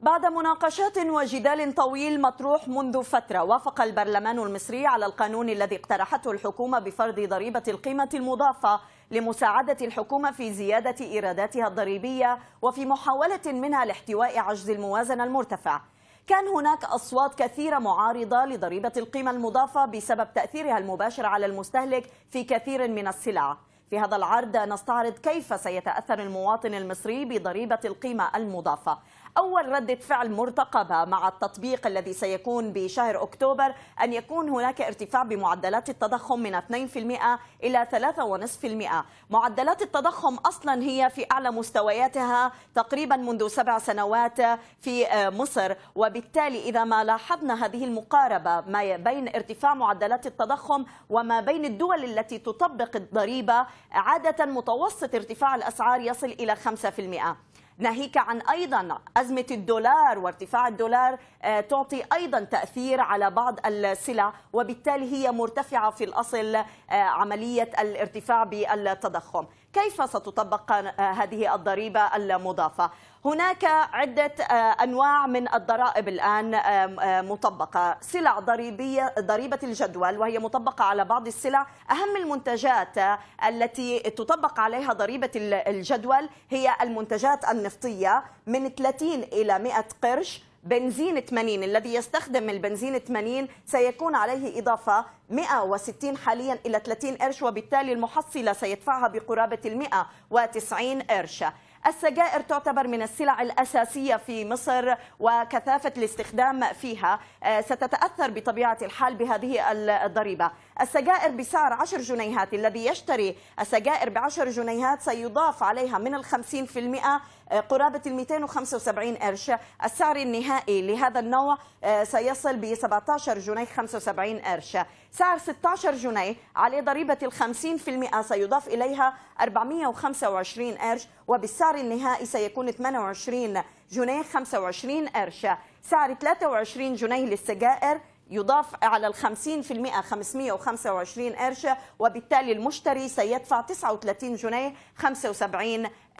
بعد مناقشات وجدال طويل مطروح منذ فترة وافق البرلمان المصري على القانون الذي اقترحته الحكومة بفرض ضريبة القيمة المضافة لمساعدة الحكومة في زيادة إيراداتها الضريبية وفي محاولة منها لاحتواء عجز الموازنة المرتفع كان هناك أصوات كثيرة معارضة لضريبة القيمة المضافة بسبب تأثيرها المباشر على المستهلك في كثير من السلع في هذا العرض نستعرض كيف سيتأثر المواطن المصري بضريبة القيمة المضافة أول ردة فعل مرتقبة مع التطبيق الذي سيكون بشهر أكتوبر أن يكون هناك ارتفاع بمعدلات التضخم من 2% إلى 3.5% معدلات التضخم أصلا هي في أعلى مستوياتها تقريبا منذ سبع سنوات في آه، مصر وبالتالي إذا ما لاحظنا هذه المقاربة ما بين ارتفاع معدلات التضخم وما بين الدول التي تطبق الضريبة عادة متوسط ارتفاع الأسعار يصل إلى 5% ناهيك عن أيضا أزمة الدولار وارتفاع الدولار آه، تعطي أيضا تأثير على بعض السلع وبالتالي هي مرتفعة في الأصل آه، عملية الارتفاع بالتضخم كيف ستطبق هذه الضريبة المضافة؟ هناك عدة آه، أنواع من الضرائب الآن مطبقة سلع ضريبية ضريبة الجدول وهي مطبقة على بعض السلع أهم المنتجات آه، التي تطبق عليها ضريبة الجدول هي المنتجات النفطية من 30 إلى 100 قرش بنزين 80 الذي يستخدم البنزين 80 سيكون عليه إضافة 160 حاليا إلى 30 قرش وبالتالي المحصلة سيدفعها بقرابة ال 190 قرش السجائر تعتبر من السلع الأساسية في مصر وكثافة الاستخدام فيها آه، ستتأثر بطبيعة الحال بهذه الضريبة السجائر بسعر 10 جنيهات الذي يشتري السجائر ب 10 جنيهات سيضاف عليها من ال 50% آه، قرابة ال 275 قرش السعر النهائي لهذا النوع آه، سيصل ب 17 جنيه 75 قرش سعر 16 جنيه عليه ضريبة ال 50% سيضاف إليها 425 قرش وبالسعر النهائي سيكون 28 جنيه 25 قرش سعر 23 جنيه للسجائر يضاف على ال 50% 525 قرش وبالتالي المشتري سيدفع 39 جنيه 75